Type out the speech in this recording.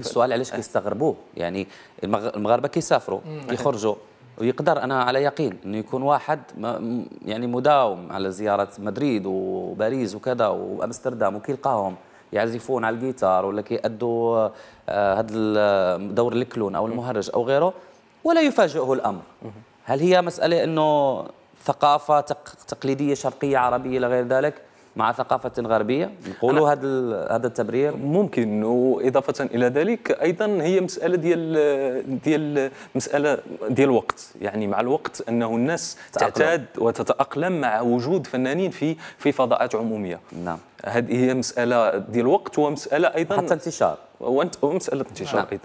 سؤال علاش آه. كيستغربوه يعني المغاربه كيسافروا يخرجوا ويقدر انا على يقين انه يكون واحد يعني مداوم على زياره مدريد وباريس وكذا وامستردام وكيلقاهم يعزفون على الجيتار ولا كيأدوا هذا آه، دور الكلون او المهرج او غيره ولا يفاجئه الامر هل هي مساله انه ثقافه تقليديه شرقيه عربيه الى غير ذلك مع ثقافه غربيه نقولوا هذا هذا التبرير ممكن واضافه الى ذلك ايضا هي مساله ديال ديال مساله ديال الوقت يعني مع الوقت انه الناس تأقلم. تعتاد وتتاقلم مع وجود فنانين في في فضاءات عموميه نعم هذه هي مساله ديال الوقت ومساله ايضا حتى انتشار ومساله انتشار نعم. ايضا